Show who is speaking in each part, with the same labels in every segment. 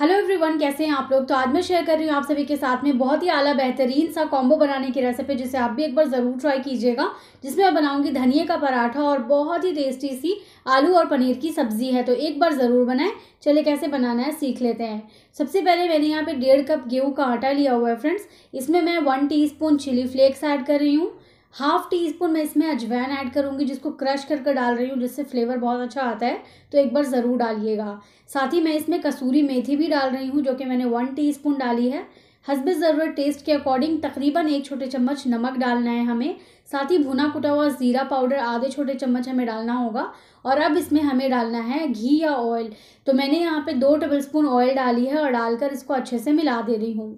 Speaker 1: hello everyone कैसे हैं आप लोग तो आज मैं शेयर कर रही हूँ आप सभी के साथ में बहुत ही आला बेहतरीन सा कॉम्बो बनाने की रेसिपी जिसे आप भी एक बार ज़रूर ट्राई कीजिएगा जिसमें मैं बनाऊंगी धनिए का पराठा और बहुत ही टेस्टी सी आलू और पनीर की सब्ज़ी है तो एक बार ज़रूर बनाएं चलिए कैसे बनाना है सीख लेते हैं सबसे पहले मैंने यहाँ पर डेढ़ कप गेहूँ का आटा लिया हुआ है फ्रेंड्स इसमें मैं one T chilli flakes add कर रही हूँ हाफ टी स्पून मैं इसमें अजवैन ऐड करूँगी जिसको क्रश करके डाल रही हूँ जिससे फ्लेवर बहुत अच्छा आता है तो एक बार ज़रूर डालिएगा साथ ही मैं इसमें कसूरी मेथी भी डाल रही हूँ जो कि मैंने वन टी स्पून डाली है हसब ज़रूरत टेस्ट के अकॉर्डिंग तकरीबन एक छोटे चम्मच नमक डालना है हमें साथ ही भुना कुटा हुआ ज़ीरा पाउडर आधे छोटे चम्मच हमें डालना होगा और अब इसमें हमें डालना है घी या ऑयल तो मैंने यहाँ पे दो टेबलस्पून ऑयल डाली है और डालकर इसको अच्छे से मिला दे रही हूँ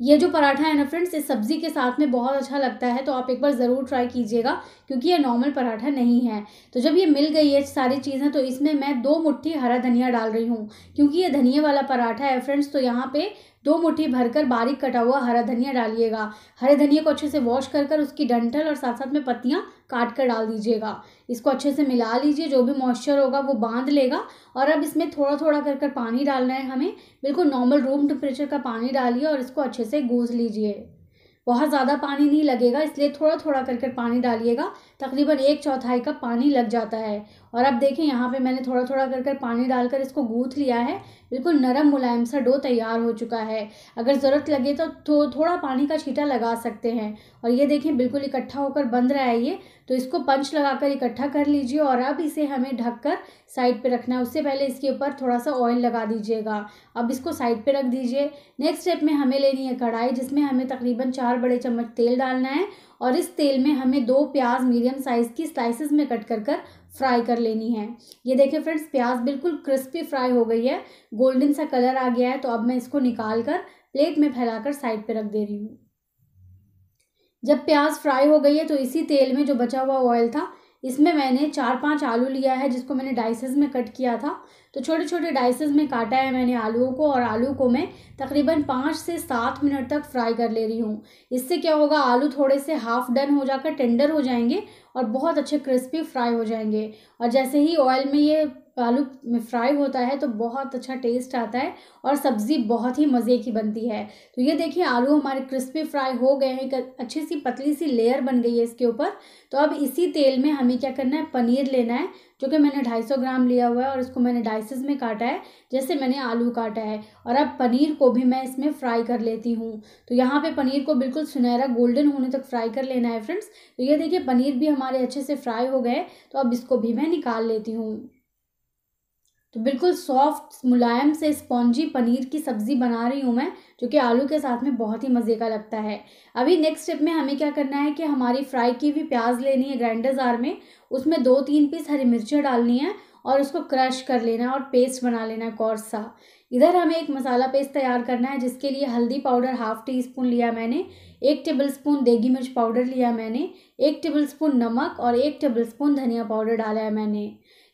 Speaker 1: ये जो पराठा है ना फ्रेंड्स इस सब्ज़ी के साथ में बहुत अच्छा लगता है तो आप एक बार ज़रूर ट्राई कीजिएगा क्योंकि ये नॉर्मल पराठा नहीं है तो जब ये मिल गई है सारी चीज़ें तो इसमें मैं दो मुट्ठी हरा धनिया डाल रही हूँ क्योंकि ये धनिया वाला पराठा है फ्रेंड्स तो यहाँ पे दो मुट्ठी भरकर बारीक कटा हुआ हरा धनिया डालिएगा हरे धनिया को अच्छे से वॉश कर कर उसकी डंठल और साथ साथ में पत्तियाँ काट कर डाल दीजिएगा इसको अच्छे से मिला लीजिए जो भी मॉइस्चर होगा वो बांध लेगा और अब इसमें थोड़ा थोड़ा कर कर पानी डालना है हमें बिल्कुल नॉर्मल रूम टेम्परेचर का पानी डालिए और इसको अच्छे से गूँज लीजिए बहुत ज़्यादा पानी नहीं लगेगा इसलिए थोड़ा थोड़ा कर कर पानी डालिएगा तकरीबन एक चौथाई कप पानी लग जाता है और अब देखें यहाँ पे मैंने थोड़ा थोड़ा कर कर पानी डालकर इसको गूँथ लिया है बिल्कुल नरम मुलायम सा डो तैयार हो चुका है अगर ज़रूरत लगे तो, थो, थोड़ा पानी का छीटा लगा सकते हैं और ये देखें बिल्कुल इकट्ठा होकर बंद रहा है ये तो इसको पंच लगा इकट्ठा कर लीजिए और अब इसे हमें ढक साइड पे रखना है उससे पहले इसके ऊपर थोड़ा सा ऑयल लगा दीजिएगा अब इसको साइड पे रख दीजिए नेक्स्ट स्टेप में हमें लेनी है कढ़ाई जिसमें हमें तकरीबन चार बड़े चम्मच तेल डालना है और इस तेल में हमें दो प्याज मीडियम साइज़ की स्लाइसिस में कट कर कर फ्राई कर लेनी है ये देखिए फ्रेंड्स प्याज बिल्कुल क्रिस्पी फ्राई हो गई है गोल्डन सा कलर आ गया है तो अब मैं इसको निकाल कर प्लेट में कर साइड पर रख दे रही हूँ जब प्याज फ्राई हो गई है तो इसी तेल में जो बचा हुआ ऑयल था इसमें मैंने चार पांच आलू लिया है जिसको मैंने डाइसेस में कट किया था तो छोटे छोटे डाइसेस में काटा है मैंने आलूओं को और आलू को मैं तकरीबन पाँच से सात मिनट तक फ्राई कर ले रही हूँ इससे क्या होगा आलू थोड़े से हाफ़ डन हो जाकर टेंडर हो जाएंगे और बहुत अच्छे क्रिस्पी फ्राई हो जाएंगे और जैसे ही ऑयल में ये आलू में फ्राई होता है तो बहुत अच्छा टेस्ट आता है और सब्ज़ी बहुत ही मज़े की बनती है तो ये देखिए आलू हमारे क्रिस्पी फ्राई हो गए हैं एक अच्छी सी पतली सी लेयर बन गई है इसके ऊपर तो अब इसी तेल में हमें क्या करना है पनीर लेना है जो कि मैंने 250 ग्राम लिया हुआ है और इसको मैंने डाइसेस में काटा है जैसे मैंने आलू काटा है और अब पनीर को भी मैं इसमें फ्राई कर लेती हूँ तो यहाँ पे पनीर को बिल्कुल सुनहरा गोल्डन होने तक फ्राई कर लेना है फ्रेंड्स तो ये देखिए पनीर भी हमारे अच्छे से फ्राई हो गए तो अब इसको भी मैं निकाल लेती हूँ तो बिल्कुल सॉफ्ट मुलायम से स्पॉन्जी पनीर की सब्ज़ी बना रही हूँ मैं जो कि आलू के साथ में बहुत ही मज़े का लगता है अभी नेक्स्ट स्टेप में हमें क्या करना है कि हमारी फ्राई की हुई प्याज लेनी है ग्राइंडर जार में उसमें दो तीन पीस हरी मिर्चें डालनी है और उसको क्रश कर लेना है और पेस्ट बना लेना है कौर सा इधर हमें एक मसाला पेस्ट तैयार करना है जिसके लिए हल्दी पाउडर हाफ टी स्पून लिया मैंने एक टेबल स्पून देगी मिर्च पाउडर लिया मैंने एक टेबल स्पून नमक और एक टेबल स्पून धनिया पाउडर डाला है मैंने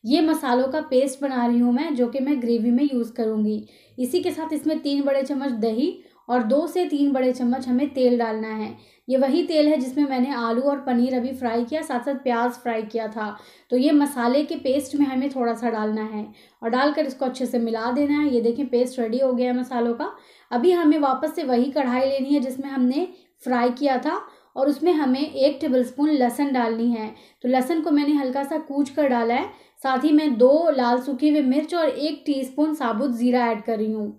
Speaker 1: ये मसालों का पेस्ट बना रही हूँ मैं जो कि मैं ग्रेवी में यूज़ करूँगी इसी के साथ इसमें तीन बड़े चम्मच दही और दो से तीन बड़े चम्मच हमें तेल डालना है ये वही तेल है जिसमें मैंने आलू और पनीर अभी फ्राई किया साथ साथ प्याज फ्राई किया था तो ये मसाले के पेस्ट में हमें थोड़ा सा डालना है और डालकर इसको अच्छे से मिला देना है ये देखें पेस्ट रेडी हो गया है मसालों का अभी हमें वापस से वही कढ़ाई लेनी है जिसमें हमने फ्राई किया था और उसमें हमें एक टेबलस्पून लहसन डालनी है तो लहसन को मैंने हल्का सा कूच कर डाला है साथ ही मैं दो लाल सूखे हुए मिर्च और एक टीस्पून साबुत ज़ीरा ऐड कर रही हूँ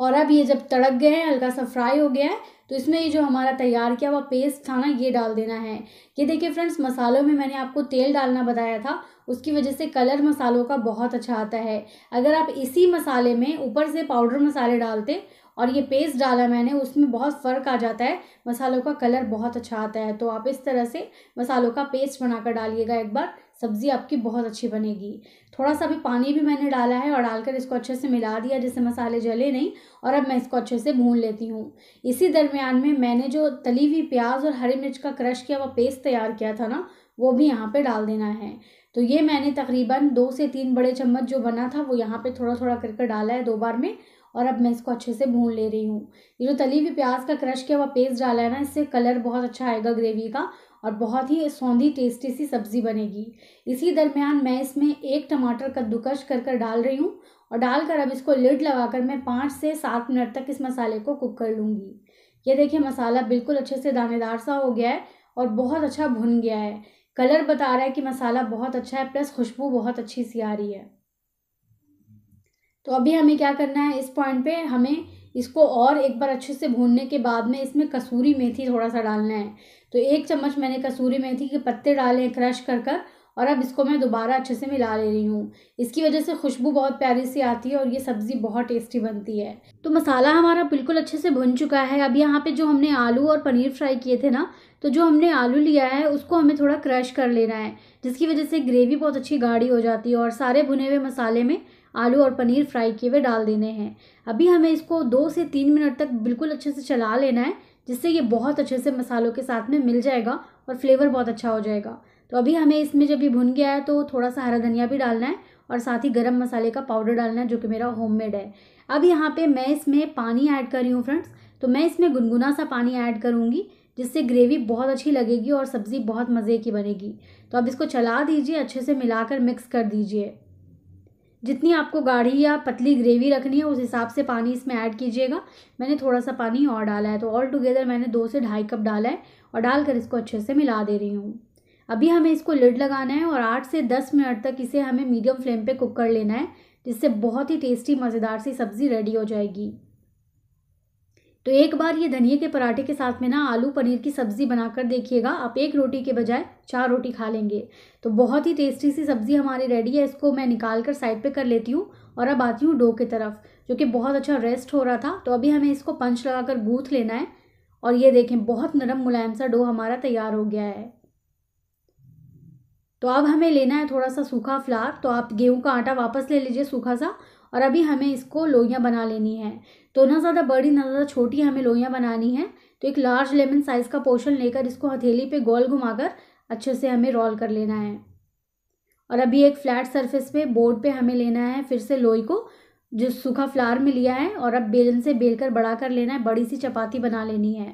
Speaker 1: और अब ये जब तड़क गए हैं हल्का सा फ्राई हो गया है तो इसमें ये जो हमारा तैयार किया हुआ पेस्ट था ना ये डाल देना है ये देखिए फ्रेंड्स मसालों में मैंने आपको तेल डालना बताया था उसकी वजह से कलर मसालों का बहुत अच्छा आता है अगर आप इसी मसाले में ऊपर से पाउडर मसाले डालते और ये पेस्ट डाला मैंने उसमें बहुत फ़र्क आ जाता है मसालों का कलर बहुत अच्छा आता है तो आप इस तरह से मसालों का पेस्ट बनाकर डालिएगा एक बार सब्ज़ी आपकी बहुत अच्छी बनेगी थोड़ा सा भी पानी भी मैंने डाला है और डालकर इसको अच्छे से मिला दिया जिससे मसाले जले नहीं और अब मैं इसको अच्छे से भून लेती हूँ इसी दरमियान में मैंने जो तली हुई प्याज और हरी मिर्च का क्रश किया हुआ पेस्ट तैयार किया था ना वो भी यहाँ पे डाल देना है तो ये मैंने तकरीबन दो से तीन बड़े चम्मच जो बना था वो यहाँ पर थोड़ा थोड़ा करके डाला है दो बार में और अब मैं इसको अच्छे से भून ले रही हूँ ये जो तली हुई प्याज का क्रश किया हुआ पेस्ट डाला है ना इससे कलर बहुत अच्छा आएगा ग्रेवी का और बहुत ही सौंधी टेस्टी सी सब्ज़ी बनेगी इसी दरमियान मैं इसमें एक टमाटर कद्दूकश कर कर डाल रही हूँ और डालकर अब इसको लिड लगाकर मैं पाँच से सात मिनट तक इस मसाले को कुक कर लूँगी ये देखिए मसाला बिल्कुल अच्छे से दानेदार सा हो गया है और बहुत अच्छा भुन गया है कलर बता रहा है कि मसाला बहुत अच्छा है प्लस खुशबू बहुत अच्छी सी आ रही है तो अभी हमें क्या करना है इस पॉइंट पे हमें इसको और एक बार अच्छे से भूनने के बाद में इसमें कसूरी मेथी थोड़ा सा डालना है तो एक चम्मच मैंने कसूरी मेथी के पत्ते डाले क्रश कर कर और अब इसको मैं दोबारा अच्छे से मिला ले रही हूँ इसकी वजह से खुशबू बहुत प्यारी सी आती है और ये सब्ज़ी बहुत टेस्टी बनती है तो मसाला हमारा बिल्कुल अच्छे से भुन चुका है अब यहाँ पे जो हमने आलू और पनीर फ्राई किए थे ना तो जो हमने आलू लिया है उसको हमें थोड़ा क्रश कर लेना है जिसकी वजह से ग्रेवी बहुत अच्छी गाढ़ी हो जाती है और सारे भुने हुए मसाले में आलू और पनीर फ्राई किए हुए डाल देने हैं अभी हमें इसको दो से तीन मिनट तक बिल्कुल अच्छे से चला लेना है जिससे ये बहुत अच्छे से मसालों के साथ में मिल जाएगा और फ्लेवर बहुत अच्छा हो जाएगा तो अभी हमें इसमें जब ये भुन गया है तो थोड़ा सा हरा धनिया भी डालना है और साथ ही गरम मसाले का पाउडर डालना है जो कि मेरा होममेड है अब यहाँ पे मैं इसमें पानी ऐड कर रही हूँ फ्रेंड्स तो मैं इसमें गुनगुना सा पानी ऐड करूँगी जिससे ग्रेवी बहुत अच्छी लगेगी और सब्ज़ी बहुत मज़े की बनेगी तो अब इसको चला दीजिए अच्छे से मिलाकर मिक्स कर दीजिए जितनी आपको गाढ़ी या पतली ग्रेवी रखनी है उस हिसाब से पानी इसमें ऐड कीजिएगा मैंने थोड़ा सा पानी और डाला है तो ऑल टुगेदर मैंने दो से ढाई कप डाला है और डालकर इसको अच्छे से मिला दे रही हूँ अभी हमें इसको लिड लगाना है और आठ से दस मिनट तक इसे हमें मीडियम फ्लेम पर कुक कर लेना है जिससे बहुत ही टेस्टी मज़ेदार सी सब्ज़ी रेडी हो जाएगी तो एक बार ये धनिया के पराठे के साथ में ना आलू पनीर की सब्ज़ी बनाकर देखिएगा आप एक रोटी के बजाय चार रोटी खा लेंगे तो बहुत ही टेस्टी सी सब्ज़ी हमारी रेडी है इसको मैं निकाल कर साइड पे कर लेती हूँ और अब आती हूँ डो की तरफ जो कि बहुत अच्छा रेस्ट हो रहा था तो अभी हमें इसको पंच कर गूथ लेना है और ये देखें बहुत नरम मुलायम सा डो हमारा तैयार हो गया है तो अब हमें लेना है थोड़ा सा सूखा फ्लार तो आप गेहूँ का आटा वापस ले लीजिए सूखा सा और अभी हमें इसको लोइयाँ बना लेनी है तो ना ज़्यादा बड़ी ना ज़्यादा छोटी हमें लोइयाँ बनानी है तो एक लार्ज लेमन साइज़ का पोर्शन लेकर इसको हथेली पे गोल घुमाकर अच्छे से हमें रोल कर लेना है और अभी एक फ्लैट सरफेस पे बोर्ड पे हमें लेना है फिर से लोई को जो सूखा फ्लावर में लिया है और अब बेलन से बेल कर बड़ा कर लेना है बड़ी सी चपाती बना लेनी है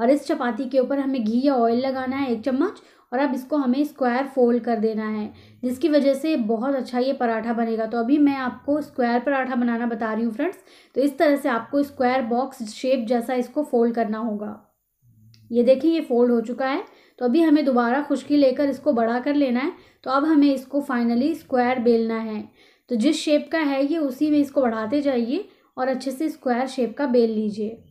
Speaker 1: और इस चपाती के ऊपर हमें घी या ऑयल लगाना है एक चम्मच और अब इसको हमें स्क्वायर फोल्ड कर देना है जिसकी वजह से बहुत अच्छा ये पराठा बनेगा तो अभी मैं आपको स्क्वायर पराठा बनाना बता रही हूँ फ्रेंड्स तो इस तरह से आपको स्क्वायर बॉक्स शेप जैसा इसको फोल्ड करना होगा ये देखिए ये फोल्ड हो चुका है तो अभी हमें दोबारा खुश्की लेकर इसको बड़ा कर लेना है तो अब हमें इसको फाइनली स्क्वायर बेलना है तो जिस शेप का है ये उसी में इसको बढ़ाते जाइए और अच्छे से स्क्वायर शेप का बेल लीजिए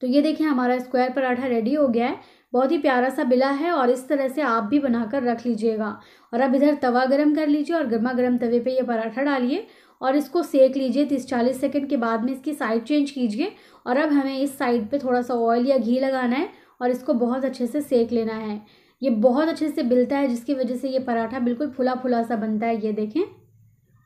Speaker 1: तो ये देखिए हमारा स्क्वायर पराठा रेडी हो गया है बहुत ही प्यारा सा बिला है और इस तरह से आप भी बनाकर रख लीजिएगा और अब इधर तवा गर्म कर लीजिए और गर्मा गर्म तवे पे ये पराठा डालिए और इसको सेक लीजिए तीस चालीस सेकेंड के बाद में इसकी साइड चेंज कीजिए और अब हमें इस साइड पे थोड़ा सा ऑयल या घी लगाना है और इसको बहुत अच्छे से सेक लेना है ये बहुत अच्छे से बिलता है जिसकी वजह से ये पराठा बिल्कुल फुला फुला सा बनता है ये देखें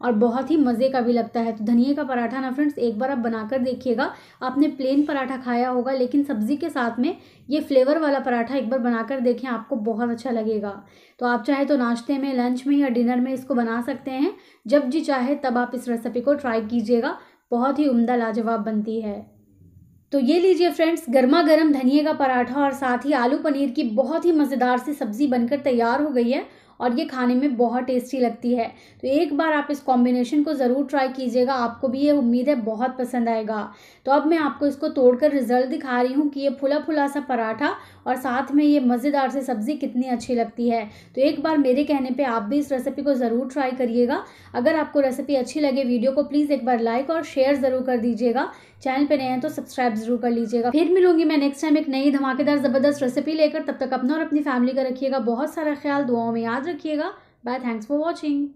Speaker 1: और बहुत ही मज़े का भी लगता है तो धनिए का पराठा ना फ्रेंड्स एक बार आप बनाकर देखिएगा आपने प्लेन पराठा खाया होगा लेकिन सब्ज़ी के साथ में ये फ्लेवर वाला पराठा एक बार बनाकर देखें आपको बहुत अच्छा लगेगा तो आप चाहे तो नाश्ते में लंच में या डिनर में इसको बना सकते हैं जब जी चाहे तब आप इस रेसिपी को ट्राई कीजिएगा बहुत ही उमदा लाजवाब बनती है तो ये लीजिए फ्रेंड्स गर्मा गर्म धनिए का पराठा और साथ ही आलू पनीर की बहुत ही मज़ेदार सी सब्ज़ी बनकर तैयार हो गई है और ये खाने में बहुत टेस्टी लगती है तो एक बार आप इस कॉम्बिनेशन को ज़रूर ट्राई कीजिएगा आपको भी ये उम्मीद है बहुत पसंद आएगा तो अब मैं आपको इसको तोड़कर रिजल्ट दिखा रही हूँ कि ये फुला फुला सा पराठा और साथ में ये मज़ेदार से सब्ज़ी कितनी अच्छी लगती है तो एक बार मेरे कहने पर आप भी इस रेसिपी को ज़रूर ट्राई करिएगा अगर आपको रेसिपी अच्छी लगे वीडियो को प्लीज़ एक बार लाइक और शेयर ज़रूर कर दीजिएगा चैनल पर नए हैं तो सब्सक्राइब जरूर कर लीजिएगा फिर मिलूंगी मैं नेक्स्ट टाइम एक नई धमाकेदार ज़बरदस्त रेसिपी लेकर तब तक अपना और अपनी फैमिली का रखिएगा बहुत सारा ख्याल दुआओं में याद रखिएगा बाय थैंक्स फॉर वॉचिंग